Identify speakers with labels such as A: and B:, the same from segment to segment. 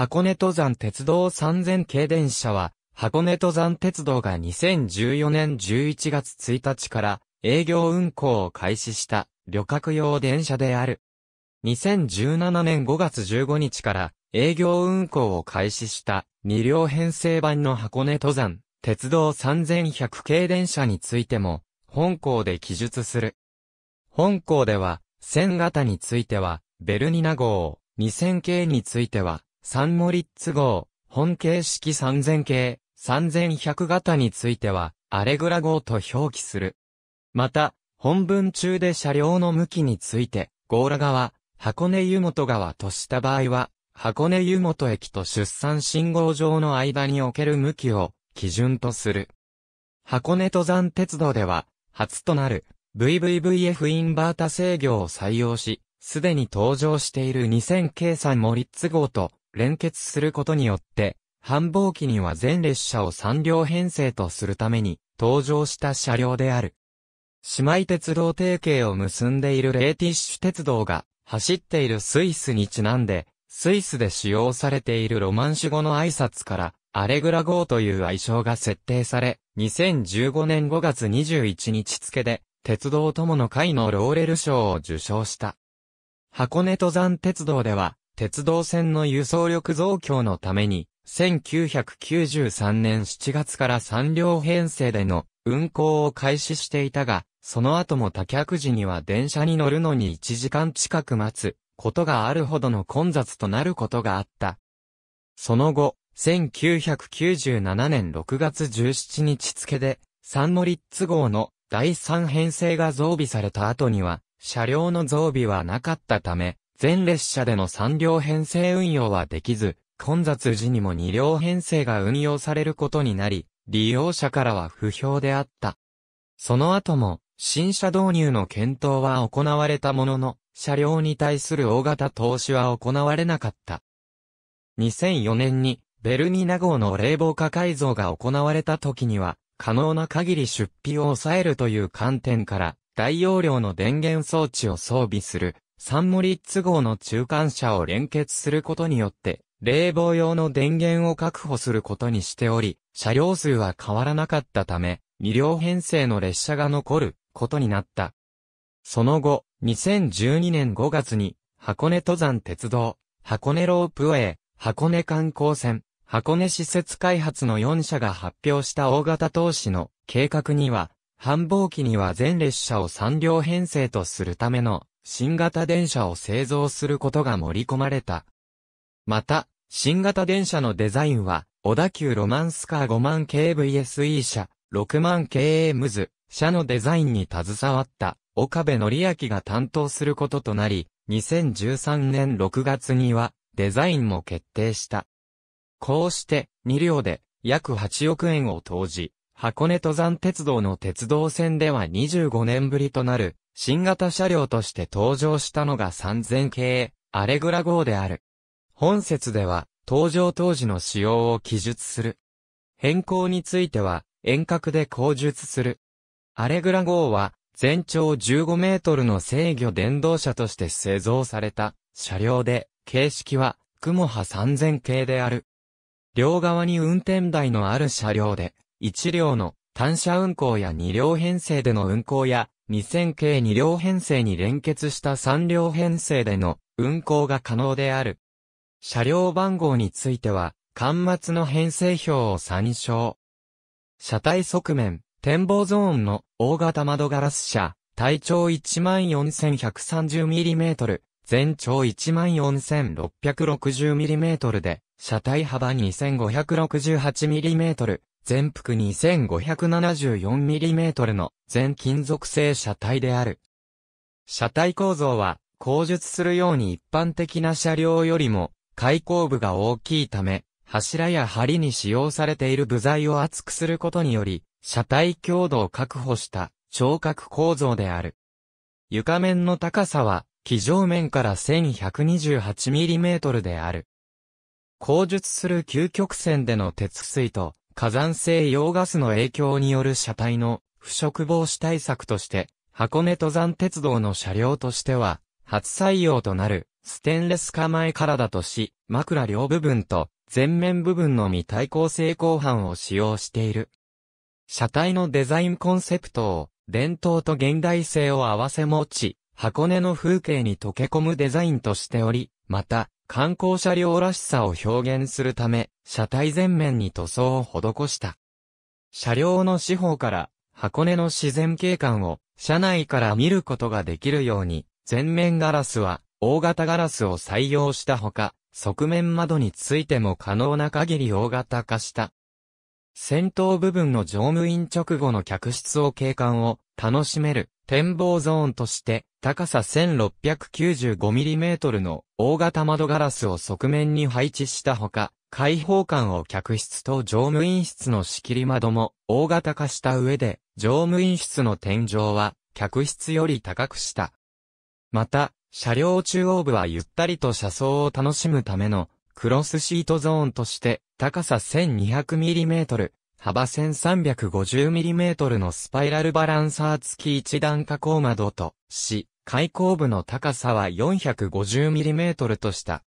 A: 箱根登山鉄道3000系電車は、箱根登山鉄道が2014年11月1日から営業運行を開始した旅客用電車である。2017年5月15日から営業運行を開始した2両編成版の箱根登山鉄道3100系電車についても本校で記述する。本校では1000型についてはベルニナ号、2000系についてはサンモリッツ号、本形式3000系、3100型については、アレグラ号と表記する。また、本文中で車両の向きについて、ゴーラ川、箱根湯本川とした場合は、箱根湯本駅と出産信号場の間における向きを基準とする。箱根登山鉄道では、初となる VVVF インバータ制御を採用し、すでに登場している2000計算モリッツ号と連結することによって、繁忙期には全列車を3両編成とするために登場した車両である。姉妹鉄道提携を結んでいるレーティッシュ鉄道が走っているスイスにちなんで、スイスで使用されているロマンシュ語の挨拶から、アレグラ号という愛称が設定され、2015年5月21日付で、鉄道友の会のローレル賞を受賞した。箱根登山鉄道では、鉄道線の輸送力増強のために、1993年7月から3両編成での運行を開始していたが、その後も多客時には電車に乗るのに1時間近く待つことがあるほどの混雑となることがあった。その後、1997年6月17日付で、サンモリッツ号の第3編成が増備された後には、車両の増備はなかったため、全列車での3両編成運用はできず、混雑時にも2両編成が運用されることになり、利用者からは不評であった。その後も、新車導入の検討は行われたものの、車両に対する大型投資は行われなかった。2004年に、ベルニナ号の冷房化改造が行われた時には、可能な限り出費を抑えるという観点から、大容量の電源装置を装備するサンモリッツ号の中間車を連結することによって、冷房用の電源を確保することにしており、車両数は変わらなかったため、2両編成の列車が残ることになった。その後、2012年5月に、箱根登山鉄道、箱根ロープウェイ、箱根観光船、箱根施設開発の4社が発表した大型投資の計画には、繁忙期には全列車を3両編成とするための新型電車を製造することが盛り込まれた。また、新型電車のデザインは、小田急ロマンスカー5万 KVSE 車、6万 KM ズ、車のデザインに携わった、岡部則明が担当することとなり、2013年6月には、デザインも決定した。こうして、2両で、約8億円を投じ、箱根登山鉄道の鉄道線では25年ぶりとなる、新型車両として登場したのが3000系、アレグラ号である。本説では、登場当時の仕様を記述する。変更については、遠隔で口述する。アレグラ号は、全長15メートルの制御電動車として製造された車両で、形式は、クモハ3000系である。両側に運転台のある車両で、1両の単車運行や2両編成での運行や、2000系2両編成に連結した3両編成での運行が可能である。車両番号については、端末の編成表を参照。車体側面、展望ゾーンの大型窓ガラス車、体長 14130mm、全長 14660mm で、車体幅 2568mm、全幅 2574mm の全金属製車体である。車体構造は、後述するように一般的な車両よりも、開口部が大きいため、柱や梁に使用されている部材を厚くすることにより、車体強度を確保した聴覚構造である。床面の高さは、基上面から 1128mm である。後述する究極線での鉄水と、火山性溶ガスの影響による車体の腐食防止対策として、箱根登山鉄道の車両としては、初採用となる、ステンレス構えからだとし、枕両部分と、前面部分の未対抗性鋼板を使用している。車体のデザインコンセプトを、伝統と現代性を併せ持ち、箱根の風景に溶け込むデザインとしており、また、観光車両らしさを表現するため、車体全面に塗装を施した。車両の四方から箱根の自然景観を車内から見ることができるように、全面ガラスは大型ガラスを採用したほか、側面窓についても可能な限り大型化した。先頭部分の乗務員直後の客室を景観を楽しめる展望ゾーンとして高さ 1695mm の大型窓ガラスを側面に配置したほか、開放感を客室と乗務員室の仕切り窓も大型化した上で、乗務員室の天井は客室より高くした。また、車両中央部はゆったりと車窓を楽しむためのクロスシートゾーンとして高さ 1200mm、幅 1350mm のスパイラルバランサー付き一段加工窓とし、開口部の高さは 450mm とした。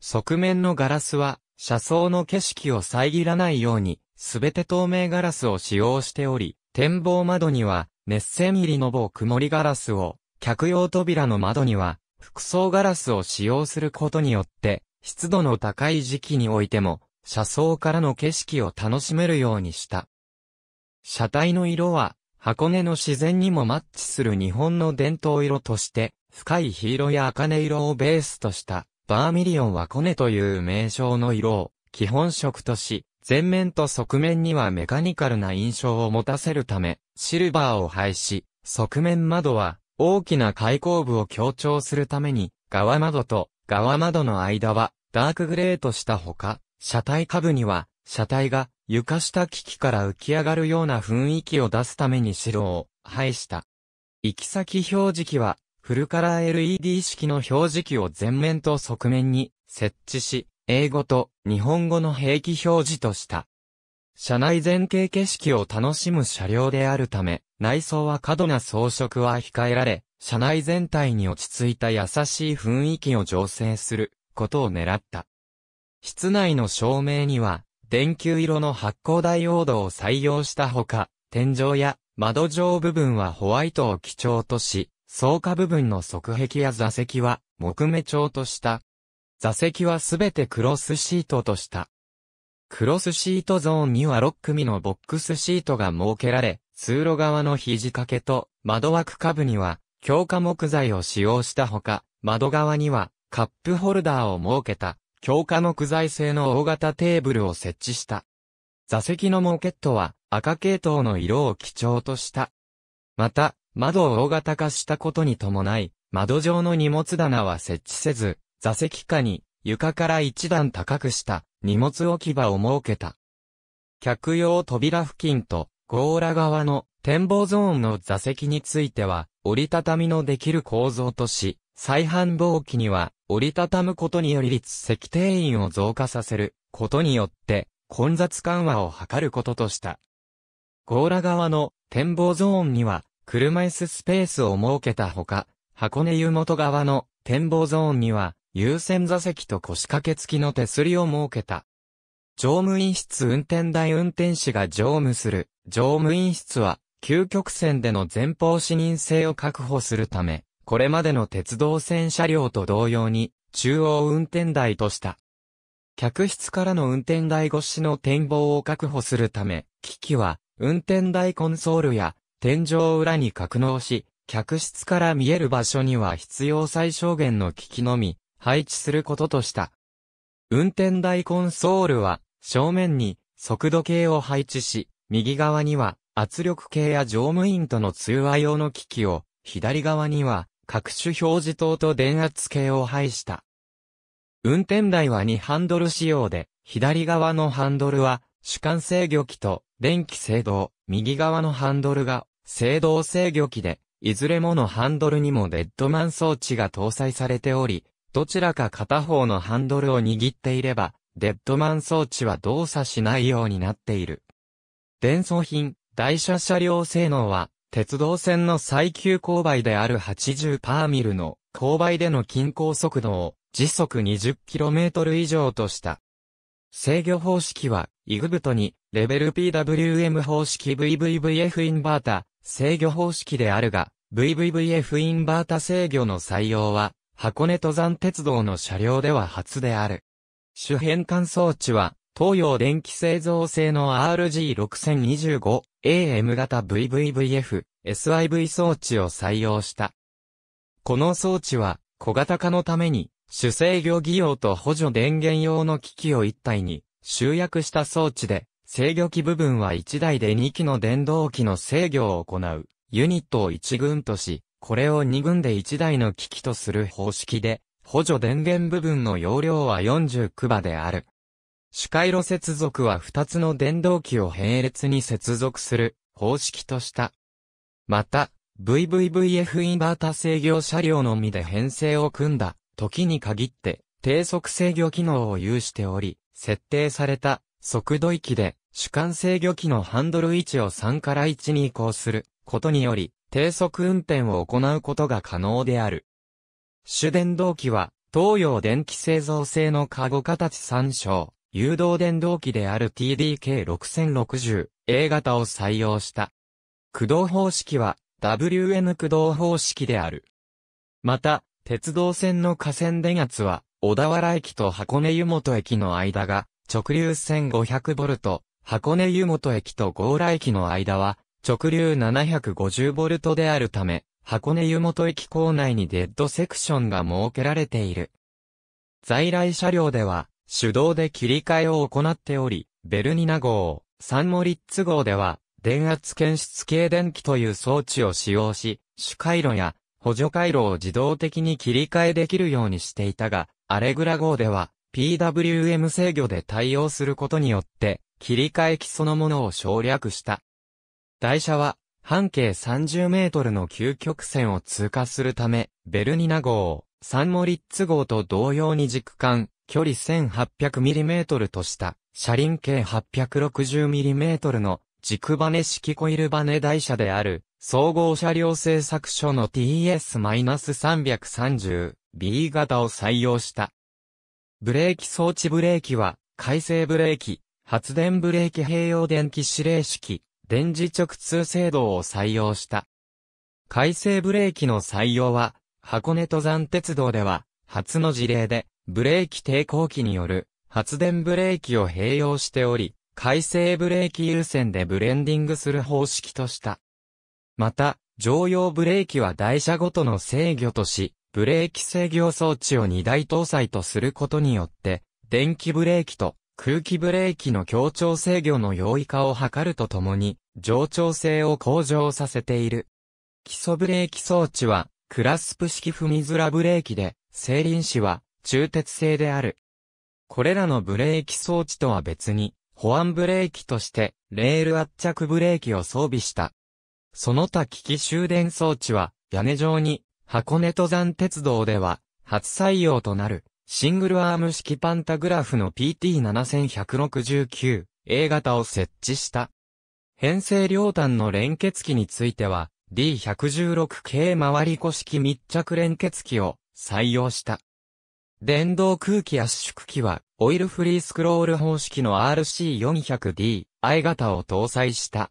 A: 側面のガラスは車窓の景色を遮らないように、すべて透明ガラスを使用しており、展望窓には、熱線入りの棒曇りガラスを、客用扉の窓には、服装ガラスを使用することによって、湿度の高い時期においても、車窓からの景色を楽しめるようにした。車体の色は、箱根の自然にもマッチする日本の伝統色として、深い黄色や茜色をベースとしたバーミリオンはコネという名称の色を基本色とし、前面と側面にはメカニカルな印象を持たせるため、シルバーを配し、側面窓は大きな開口部を強調するために、側窓と側窓の間はダークグレーとしたほか、車体下部には車体が床下機器から浮き上がるような雰囲気を出すために白を配した。行き先表示器はフルカラー LED 式の表示器を前面と側面に設置し、英語と日本語の併記表示とした。車内前景景色を楽しむ車両であるため、内装は過度な装飾は控えられ、車内全体に落ち着いた優しい雰囲気を醸成することを狙った。室内の照明には、電球色の発光ダイオードを採用したほか、天井や窓上部分はホワイトを基調とし、倉庫部分の側壁や座席は木目調とした。座席はすべてクロスシートとした。クロスシートゾーンには6組のボックスシートが設けられ、通路側の肘掛けと窓枠下部には強化木材を使用したほか、窓側にはカップホルダーを設けた強化木材製の大型テーブルを設置した。座席のモケットは赤系統の色を基調とした。また、窓を大型化したことに伴い、窓上の荷物棚は設置せず、座席下に床から一段高くした荷物置き場を設けた。客用扉付近とゴーラ側の展望ゾーンの座席については折りたたみのできる構造とし、再繁忙期には折りたたむことにより立席定員を増加させることによって混雑緩和を図ることとした。ゴーラ側の展望ゾーンには車椅子スペースを設けたほか、箱根湯本側の展望ゾーンには、優先座席と腰掛け付きの手すりを設けた。乗務員室運転台運転士が乗務する乗務員室は、究極線での前方視認性を確保するため、これまでの鉄道線車両と同様に、中央運転台とした。客室からの運転台越しの展望を確保するため、機器は、運転台コンソールや天井裏に格納し、客室から見える場所には必要最小限の機器のみ、配置することとした。運転台コンソールは、正面に速度計を配置し、右側には圧力計や乗務員との通話用の機器を、左側には各種表示灯と電圧計を配した。運転台は2ハンドル仕様で、左側のハンドルは主管制御機と電気制動、右側のハンドルが制動制御機で、いずれものハンドルにもデッドマン装置が搭載されており、どちらか片方のハンドルを握っていれば、デッドマン装置は動作しないようになっている。伝送品、台車車両性能は、鉄道線の最急勾配である80パーミルの勾配での均衡速度を時速 20km 以上とした。制御方式は、イグブトに、レベル PWM 方式 VVVF インバータ、制御方式であるが、VVVF インバータ制御の採用は、箱根登山鉄道の車両では初である。主変換装置は、東洋電気製造製の RG6025AM 型 VVVF SIV 装置を採用した。この装置は小型化のために主制御技用と補助電源用の機器を一体に集約した装置で制御機部分は1台で2機の電動機の制御を行う、ユニットを1軍とし、これを2軍で1台の機器とする方式で、補助電源部分の容量は49馬である。主回路接続は2つの電動機を並列に接続する方式とした。また、VVVF インバータ制御車両のみで編成を組んだ時に限って低速制御機能を有しており、設定された速度域で主観制御機のハンドル位置を3から1に移行することにより、低速運転を行うことが可能である。主電動機は、東洋電気製造製のカゴ形参章、誘導電動機である TDK6060、A 型を採用した。駆動方式は、WN 駆動方式である。また、鉄道線の河川電圧は、小田原駅と箱根湯本駅の間が、直流線 500V、箱根湯本駅と強羅駅の間は、直流750ボルトであるため、箱根湯本駅構内にデッドセクションが設けられている。在来車両では、手動で切り替えを行っており、ベルニナ号、サンモリッツ号では、電圧検出系電気という装置を使用し、主回路や補助回路を自動的に切り替えできるようにしていたが、アレグラ号では、PWM 制御で対応することによって、切り替え機そのものを省略した。台車は、半径30メートルの急曲線を通過するため、ベルニナ号、サンモリッツ号と同様に軸間、距離 1800mm とした、車輪径 860mm の軸バネ式コイルバネ台車である、総合車両製作所の TS-330B 型を採用した。ブレーキ装置ブレーキは、回生ブレーキ、発電ブレーキ併用電気指令式、電磁直通制動を採用した。回生ブレーキの採用は、箱根登山鉄道では、初の事例で、ブレーキ抵抗器による発電ブレーキを併用しており、回生ブレーキ優先でブレンディングする方式とした。また、常用ブレーキは台車ごとの制御とし、ブレーキ制御装置を2台搭載とすることによって、電気ブレーキと空気ブレーキの協調制御の容易化を図るとともに、上調性を向上させている。基礎ブレーキ装置は、クラスプ式踏みづらブレーキで、静輪子は、中鉄製である。これらのブレーキ装置とは別に、保安ブレーキとして、レール圧着ブレーキを装備した。その他機器終電装置は、屋根上に、箱根登山鉄道では、初採用となる。シングルアーム式パンタグラフの PT7169、A 型を設置した。編成両端の連結機については、D116 系回り子式密着連結機を採用した。電動空気圧縮機は、オイルフリースクロール方式の RC400D、I 型を搭載した。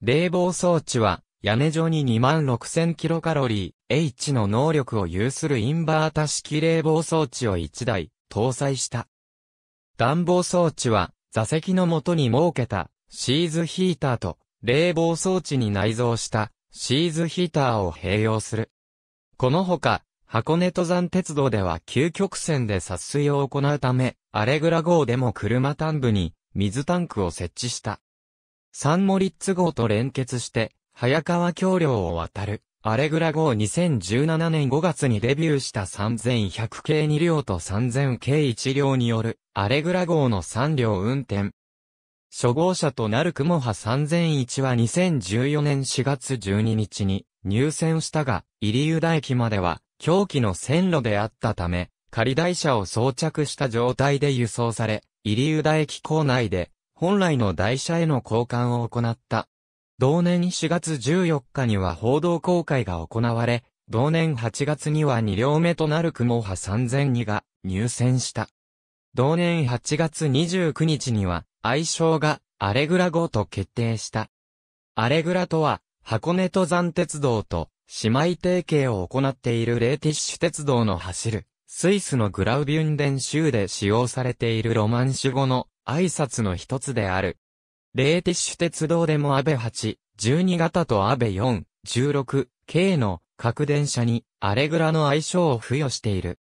A: 冷房装置は、屋根上に26000キロカロリー H の能力を有するインバータ式冷房装置を1台搭載した。暖房装置は座席の元に設けたシーズヒーターと冷房装置に内蔵したシーズヒーターを併用する。このほか、箱根登山鉄道では究極線で殺水を行うため、アレグラ号でも車端部に水タンクを設置した。サンモリッツ号と連結して、早川橋梁を渡る、アレグラ号2017年5月にデビューした3100系2両と3000系1両による、アレグラ号の3両運転。初号車となる雲波3001は2014年4月12日に入線したが、入湯田駅までは、狂気の線路であったため、仮台車を装着した状態で輸送され、入湯田駅構内で、本来の台車への交換を行った。同年4月14日には報道公開が行われ、同年8月には2両目となる雲派3002が入選した。同年8月29日には愛称がアレグラ号と決定した。アレグラとは箱根登山鉄道と姉妹提携を行っているレーティッシュ鉄道の走るスイスのグラウビュンデン州で使用されているロマンシュ語の挨拶の一つである。レーティッシュ鉄道でも安倍8、12型と安倍4、16、K の各電車にアレグラの愛称を付与している。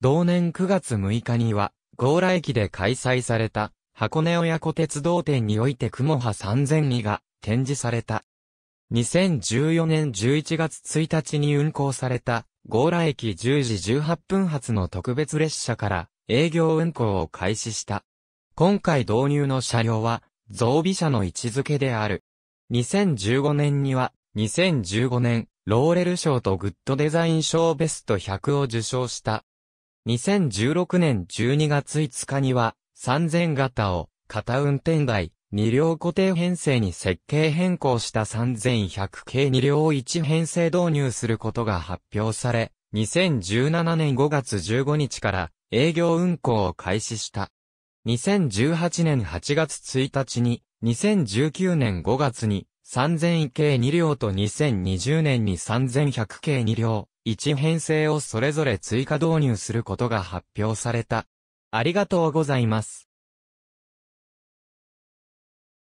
A: 同年9月6日には、強羅駅で開催された箱根親子鉄道展において雲波3002が展示された。2014年11月1日に運行された、強羅駅10時18分発の特別列車から営業運行を開始した。今回導入の車両は、増備者の位置づけである。2015年には、2015年、ローレル賞とグッドデザイン賞ベスト100を受賞した。2016年12月5日には、3000型を、型運転台、2両固定編成に設計変更した3100系2両一1編成導入することが発表され、2017年5月15日から営業運行を開始した。2018年8月1日に、2019年5月に、3000系2両と2020年に3100系2両、1編成をそれぞれ追加導入することが発表された。ありがとうございます。